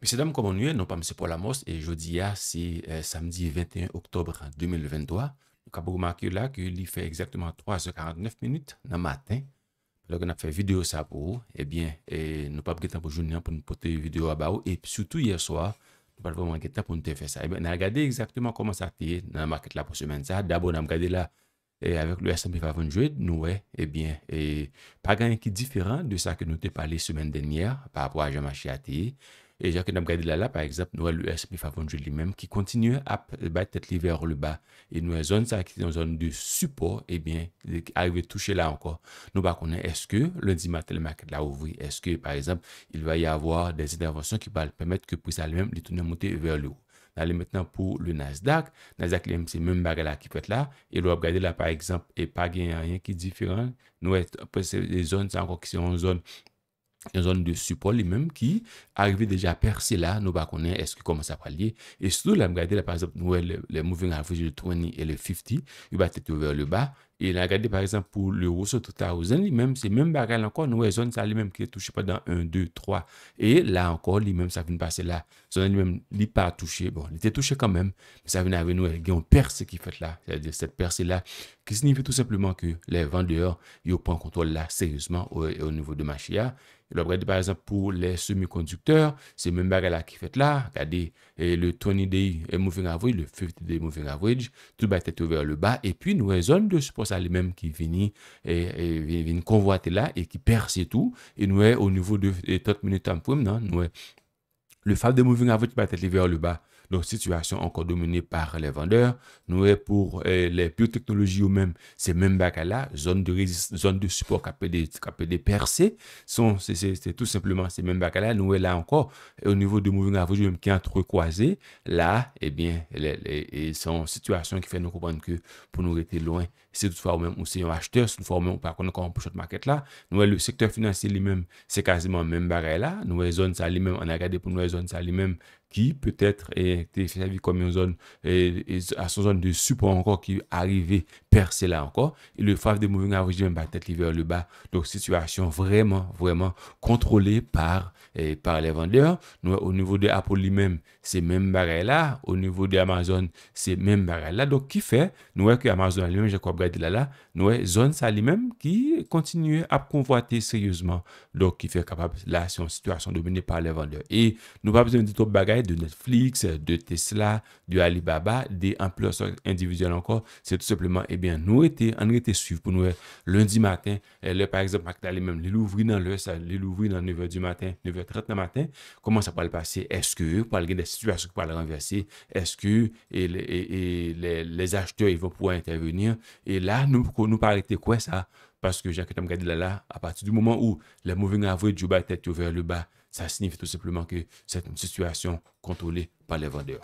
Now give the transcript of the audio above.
Pese dam komon yon, nou non pa mse pou lamos, e jodi ya, se samdi 21 oktobre 2023, kwa pou makyo la, ki li fe exactement 3h49 minute nan matin, lòk nan fe video sa pou, e bien, nou pa pou getan pou jounian pou nou pote video aba ou, e psoutou yerswa, nou pa pou mwen getan pou nou te fe sa. E eh ben, nan gade exactement koman sa te, nan makyo la pou semen sa, dabo nan m gade la e avek lè SMP Favonjoued, nou e, eh e bien, e eh, pa ganyan ki diferan de sa ke nou te pale semen denyèr pa apwa Jamashia te, Et Jacques là là par exemple, nous avons l'USB Favonjou lui-même qui continue à battre tête vers le bas. Et nous avons une zone qui est une zone de support, et eh bien, arrivé à toucher là encore. Nous ne connaissons est-ce que lundi matin, le marché là ouvert, est-ce que, par exemple, il va y avoir des interventions qui vont permettre que prix, ça lui-même, les tourner monter vers le haut. Allez maintenant pour le Nasdaq. Nasdaq, c'est même bagarre là qui fait là. Et avons regarder là, par exemple, et pas gagner rien qui est différent. Nous, c'est des zones, c'est encore qui sont en zone une zone de support lui-même qui arrivait déjà à là, nous ne connaissons est-ce qu'il commence à parler. Et surtout, là, regardez, par exemple, nous, le, le Moving Average de 20 et le 50, il va être vers le bas, et là, regardé par exemple pour le 2000, même c'est même bagarre encore, nous les zones ça lui-même qui est touché dans 1 2 3 et là encore lui-même ça vient passer là. Zone lui-même n'y pas touché. Bon, il était touché quand même, mais ça vient avec nous il y a une percée qui fait là, c'est-à-dire cette percée là qui signifie tout simplement que les vendeurs ils prennent contrôle là sérieusement au, niveau de Machia. Hein. a regardez par exemple pour les semi-conducteurs, c'est même bagarre là qui fait là, regardez le 20 day moving average, le 50 day moving average, tout va être vers le bas et puis nous les zones de ce ça les mêmes qui viennent et, et convoiter là et qui perd c'est tout et nous est eh, au niveau de toute minutes en prime non nous est eh, le fait de moving average va être vers le bas donc, situation encore dominée par les vendeurs. Nous, eh, pour les eh, les biotechnologies ou même ces mêmes bacs là zone de, zone de support qui KPD sont c'est tout simplement ces mêmes bacs là Nous, eh, là encore, au niveau de Moving Average, même qui est entrecroisé, là, eh bien, les, les, sont situation qui fait nous comprendre que pour nous rester loin, c'est toutefois ou même aussi un acheteur, c'est toutefois même par contre, encore un cette market là, nous, le secteur financier lui-même, c'est quasiment même bagarre là. Nous, les zones ça lui-même, on a regardé pour nous, les zones ça lui-même, qui peut-être est vie comme une zone, et, à son zone de support encore, qui arrivait percer là encore. Et le Favre de mouvements a même tête vers le bas. Donc, situation vraiment, vraiment contrôlée par, par les vendeurs. Nous, au niveau de Apple lui-même, c'est même pareil là. Au niveau de Amazon, c'est même pareil là. Donc, qui fait, nous voyons que Amazon lui-même, Jacob là, là, nous voyons zone ça lui-même qui continue à convoiter sérieusement. Donc, qui fait capable, là, c'est une situation dominée par les vendeurs. Et nous pas besoin de tout bagaille de Netflix, de Tesla, de Alibaba, des employeurs individuels encore. C'est tout simplement, eh bien, nous étions, on était suivre pour nous euh, lundi matin. Euh, par exemple, allez même les l'ouvrir dans l'heure, ça l'ouvrir dans 9h du matin, 9h30 du matin. Comment ça peut le passer? Est-ce que, pour des situations qui peuvent le renverser, est-ce que et, les, acheteurs, ils vont pouvoir intervenir? Et là, nous, nous arrêter quoi ça? Parce que, j'ai regardé là, là, à partir du moment où les moving average du bas tête vers le bas, ça signifie tout simplement que c'est une situation contrôlée par les vendeurs.